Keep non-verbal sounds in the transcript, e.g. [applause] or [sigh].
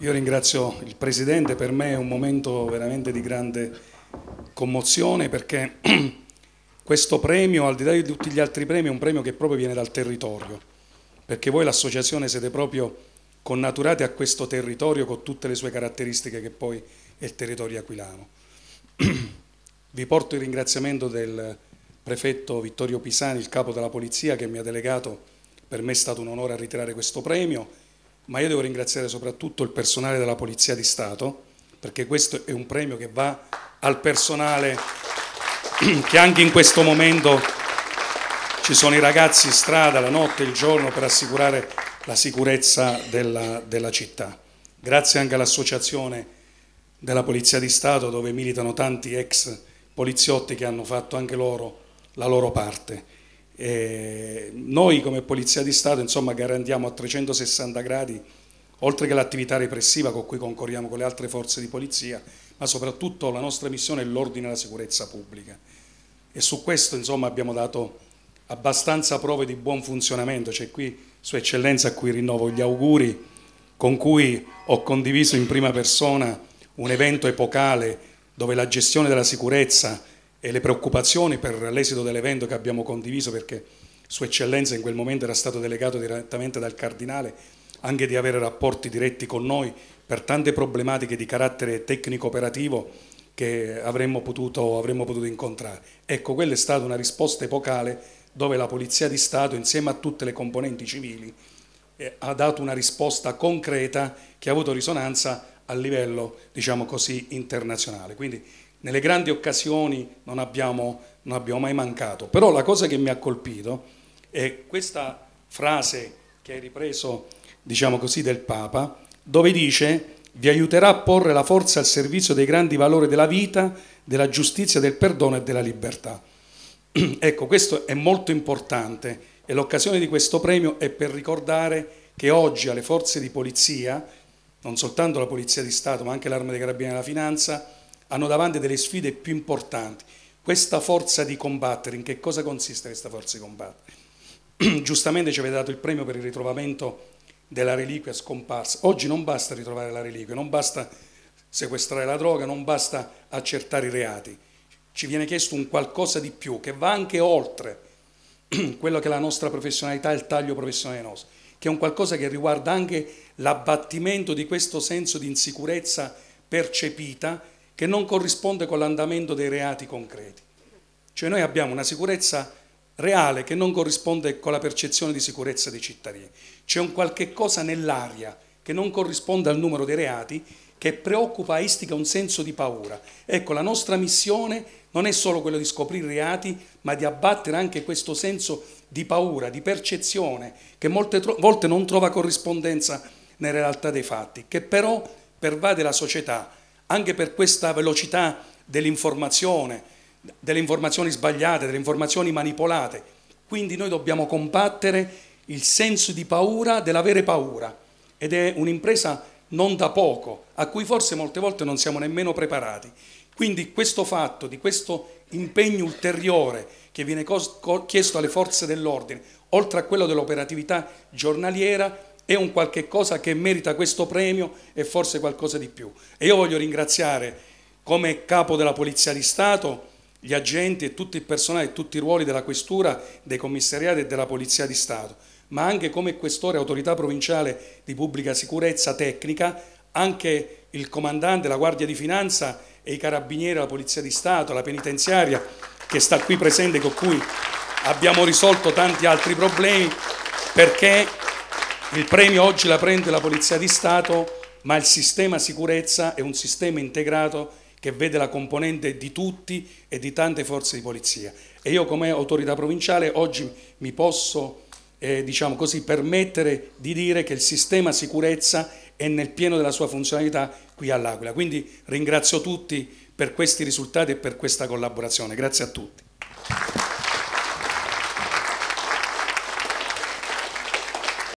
Io ringrazio il Presidente, per me è un momento veramente di grande commozione perché [clears throat] questo premio, al di là di tutti gli altri premi, è un premio che proprio viene dal territorio, perché voi l'associazione siete proprio connaturati a questo territorio con tutte le sue caratteristiche che poi è il territorio aquilano. [clears throat] Vi porto il ringraziamento del prefetto Vittorio Pisani, il capo della polizia, che mi ha delegato, per me è stato un onore a ritirare questo premio ma io devo ringraziare soprattutto il personale della Polizia di Stato, perché questo è un premio che va al personale [clears throat] che anche in questo momento ci sono i ragazzi in strada la notte e il giorno per assicurare la sicurezza della, della città. Grazie anche all'associazione della Polizia di Stato dove militano tanti ex poliziotti che hanno fatto anche loro la loro parte eh, noi come Polizia di Stato insomma, garantiamo a 360 gradi, oltre che l'attività repressiva con cui concorriamo con le altre forze di polizia, ma soprattutto la nostra missione è l'ordine e la sicurezza pubblica. E su questo insomma, abbiamo dato abbastanza prove di buon funzionamento, c'è qui Sua Eccellenza a cui rinnovo gli auguri, con cui ho condiviso in prima persona un evento epocale dove la gestione della sicurezza e le preoccupazioni per l'esito dell'evento che abbiamo condiviso perché Sua Eccellenza in quel momento era stato delegato direttamente dal Cardinale anche di avere rapporti diretti con noi per tante problematiche di carattere tecnico-operativo che avremmo potuto, avremmo potuto incontrare. Ecco, quella è stata una risposta epocale dove la Polizia di Stato insieme a tutte le componenti civili eh, ha dato una risposta concreta che ha avuto risonanza a livello, diciamo così, internazionale. Quindi nelle grandi occasioni non abbiamo, non abbiamo mai mancato. Però la cosa che mi ha colpito è questa frase che hai ripreso, diciamo così, del Papa, dove dice vi aiuterà a porre la forza al servizio dei grandi valori della vita, della giustizia, del perdono e della libertà. [clears throat] ecco, questo è molto importante e l'occasione di questo premio è per ricordare che oggi alle forze di polizia, non soltanto la Polizia di Stato ma anche l'Arma dei Carabinieri e la Finanza, hanno davanti delle sfide più importanti. Questa forza di combattere, in che cosa consiste questa forza di combattere? [clears throat] Giustamente ci avete dato il premio per il ritrovamento della reliquia scomparsa. Oggi non basta ritrovare la reliquia, non basta sequestrare la droga, non basta accertare i reati. Ci viene chiesto un qualcosa di più che va anche oltre [clears throat] quello che è la nostra professionalità e il taglio professionale nostro, che è un qualcosa che riguarda anche l'abbattimento di questo senso di insicurezza percepita che non corrisponde con l'andamento dei reati concreti. Cioè noi abbiamo una sicurezza reale che non corrisponde con la percezione di sicurezza dei cittadini. C'è un qualche cosa nell'aria che non corrisponde al numero dei reati che preoccupa e istiga un senso di paura. Ecco, la nostra missione non è solo quella di scoprire i reati, ma di abbattere anche questo senso di paura, di percezione, che molte volte non trova corrispondenza nella realtà dei fatti, che però pervade la società, anche per questa velocità dell'informazione, delle informazioni sbagliate, delle informazioni manipolate. Quindi noi dobbiamo combattere il senso di paura dell'avere paura ed è un'impresa non da poco, a cui forse molte volte non siamo nemmeno preparati. Quindi questo fatto, di questo impegno ulteriore che viene chiesto alle forze dell'ordine, oltre a quello dell'operatività giornaliera, è un qualche cosa che merita questo premio e forse qualcosa di più. E io voglio ringraziare come capo della Polizia di Stato gli agenti e tutto il personale e tutti i ruoli della Questura, dei commissariati e della Polizia di Stato, ma anche come questore autorità provinciale di pubblica sicurezza tecnica, anche il comandante, la Guardia di Finanza e i carabinieri, la Polizia di Stato, la penitenziaria che sta qui presente con cui abbiamo risolto tanti altri problemi perché il premio oggi la prende la Polizia di Stato, ma il sistema sicurezza è un sistema integrato che vede la componente di tutti e di tante forze di polizia. E io come autorità provinciale oggi mi posso eh, diciamo così, permettere di dire che il sistema sicurezza è nel pieno della sua funzionalità qui all'Aquila. Quindi ringrazio tutti per questi risultati e per questa collaborazione. Grazie a tutti.